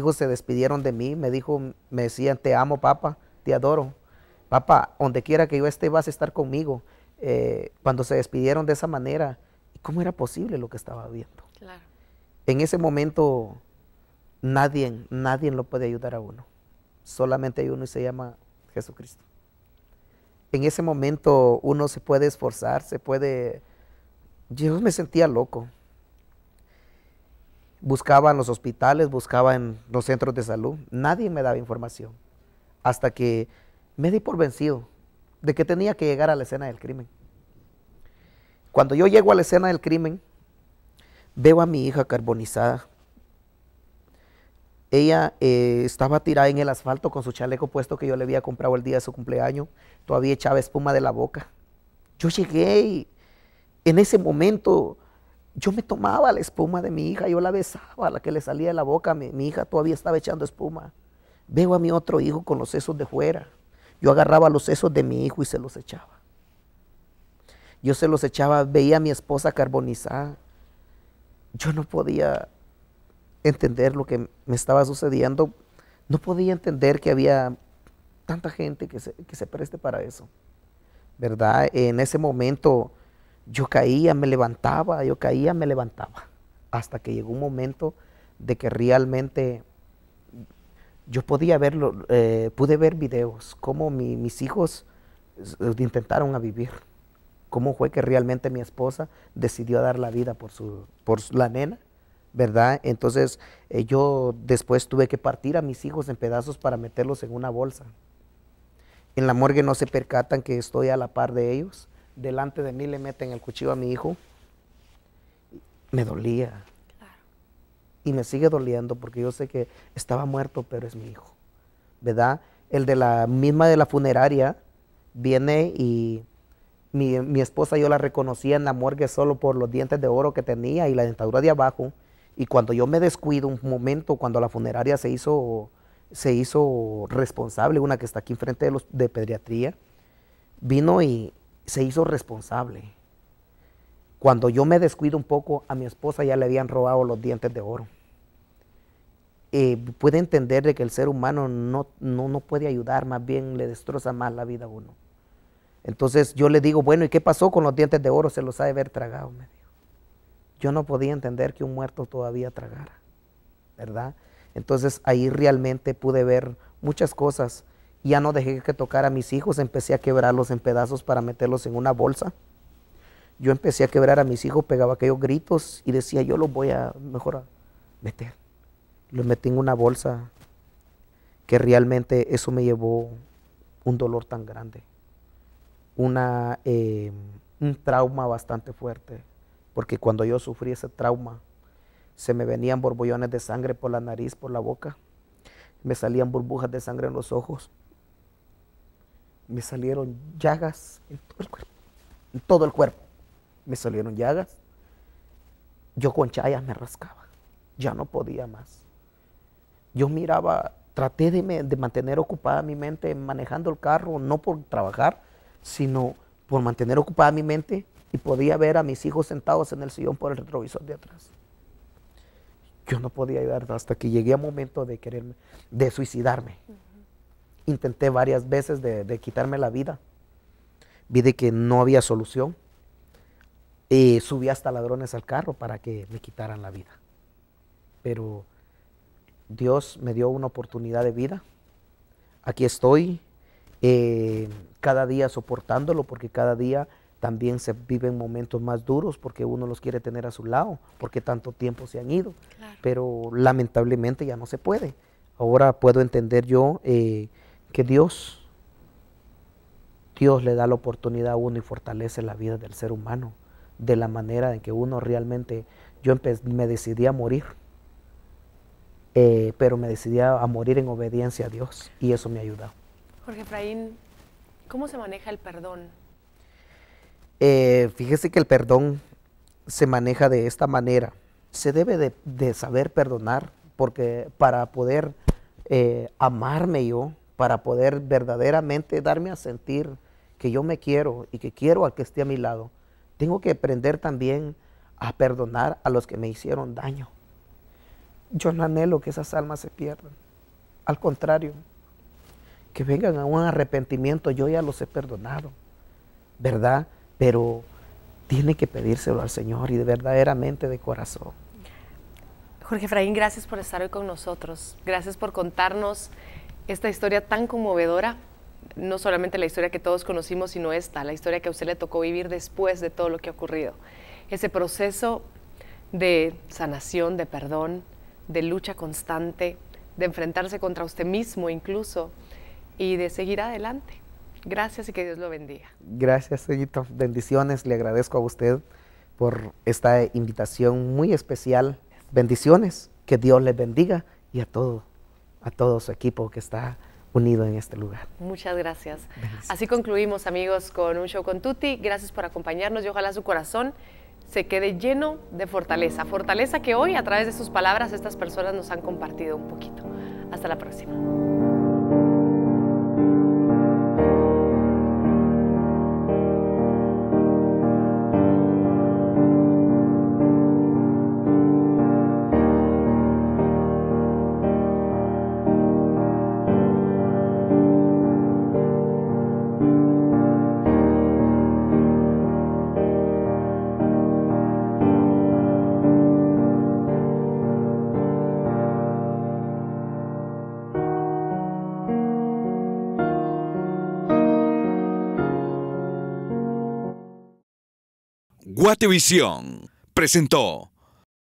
hijos se despidieron de mí, me dijo, me decían, te amo, papá, te adoro. Papá, donde quiera que yo esté, vas a estar conmigo. Eh, cuando se despidieron de esa manera, ¿cómo era posible lo que estaba viendo? En ese momento, nadie, nadie lo puede ayudar a uno. Solamente hay uno y se llama Jesucristo. En ese momento, uno se puede esforzar, se puede... Yo me sentía loco Buscaba en los hospitales, buscaba en los centros de salud. Nadie me daba información. Hasta que me di por vencido de que tenía que llegar a la escena del crimen. Cuando yo llego a la escena del crimen, veo a mi hija carbonizada. Ella eh, estaba tirada en el asfalto con su chaleco puesto que yo le había comprado el día de su cumpleaños. Todavía echaba espuma de la boca. Yo llegué y en ese momento yo me tomaba la espuma de mi hija, yo la besaba, la que le salía de la boca, mi, hija todavía estaba echando espuma. Veo a mi otro hijo con los sesos de fuera. Yo agarraba los sesos de mi hijo y se los echaba. Yo se los echaba, veía a mi esposa carbonizada. Yo no podía entender lo que me estaba sucediendo. No podía entender que había tanta gente que que se preste para eso. ¿Verdad? En ese momento yo caía, me levantaba, yo caía, me levantaba, hasta que llegó un momento de que realmente yo podía verlo, eh, pude ver videos, cómo mis hijos eh, intentaron a vivir, cómo fue que realmente mi esposa decidió dar la vida por, su, por la nena, ¿verdad? Entonces eh, yo después tuve que partir a mis hijos en pedazos para meterlos en una bolsa. En la morgue no se percatan que estoy a la par de ellos delante de mí le meten el cuchillo a mi hijo, me dolía. Y me sigue doliendo porque yo sé que estaba muerto, pero es mi hijo. ¿Verdad? El de la misma de la funeraria viene y mi, esposa yo la reconocía en la morgue solo por los dientes de oro que tenía y la dentadura de abajo. Y cuando yo me descuido un momento, cuando la funeraria se hizo, se hizo responsable, una que está aquí enfrente de, los, de pediatría, vino y se hizo responsable. Cuando yo me descuido un poco, a mi esposa ya le habían robado los dientes de oro. Eh, puede entender que el ser humano no, no, puede ayudar, más bien le destroza más la vida a uno. Entonces yo le digo, bueno, ¿y qué pasó con los dientes de oro? Se los ha de haber tragado, me dijo. Yo no podía entender que un muerto todavía tragara, ¿verdad? Entonces ahí realmente pude ver muchas cosas ya no dejé que tocar a mis hijos, empecé a quebrarlos en pedazos para meterlos en una bolsa. Yo empecé a quebrar a mis hijos, pegaba aquellos gritos y decía, yo los voy a mejor meter. Los metí en una bolsa que realmente eso me llevó un dolor tan grande, una, eh, un trauma bastante fuerte, porque cuando yo sufrí ese trauma, se me venían borbollones de sangre por la nariz, por la boca, me salían burbujas de sangre en los ojos me salieron llagas en todo el cuerpo. En todo el cuerpo. Me salieron llagas. Yo con Chaya me rascaba. Ya no podía más. Yo miraba, traté de, mantener ocupada mi mente manejando el carro, no por trabajar, sino por mantener ocupada mi mente y podía ver a mis hijos sentados en el sillón por el retrovisor de atrás. Yo no podía ayudar hasta que llegué a momento de de suicidarme intenté varias veces de, quitarme la vida. Vi de que no había solución. Y subí hasta ladrones al carro para que me quitaran la vida. Pero Dios me dio una oportunidad de vida. Aquí estoy, eh, cada día soportándolo, porque cada día también se viven momentos más duros porque uno los quiere tener a su lado, porque tanto tiempo se han ido. Pero lamentablemente ya no se puede. Ahora puedo entender yo eh, que Dios, Dios le da la oportunidad a uno y fortalece la vida del ser humano de la manera en que uno realmente, yo me decidí a morir, eh, pero me decidí a, morir en obediencia a Dios y eso me ha Jorge Efraín, ¿cómo se maneja el perdón? Eh, fíjese que el perdón se maneja de esta manera. Se debe de, saber perdonar porque para poder eh, amarme yo, para poder verdaderamente darme a sentir que yo me quiero y que quiero al que esté a mi lado, tengo que aprender también a perdonar a los que me hicieron daño. Yo no anhelo que esas almas se pierdan. Al contrario, que vengan a un arrepentimiento, yo ya los he perdonado, ¿verdad? Pero tiene que pedírselo al Señor y verdaderamente de corazón. Jorge Efraín gracias por estar hoy con nosotros. Gracias por contarnos esta historia tan conmovedora, no solamente la historia que todos conocimos, sino esta, la historia que a usted le tocó vivir después de todo lo que ha ocurrido. Ese proceso de sanación, de perdón, de lucha constante, de enfrentarse contra usted mismo incluso y de seguir adelante. Gracias y que Dios lo bendiga. Gracias, señorita. Bendiciones. Le agradezco a usted por esta invitación muy especial. Bendiciones. Que Dios le bendiga y a todos a todo su equipo que está unido en este lugar. Muchas gracias. Así concluimos, amigos, con un show con Tuti. Gracias por acompañarnos y ojalá su corazón se quede lleno de fortaleza. Fortaleza que hoy, a través de sus palabras, estas personas nos han compartido un poquito. Hasta la próxima. televisión presentó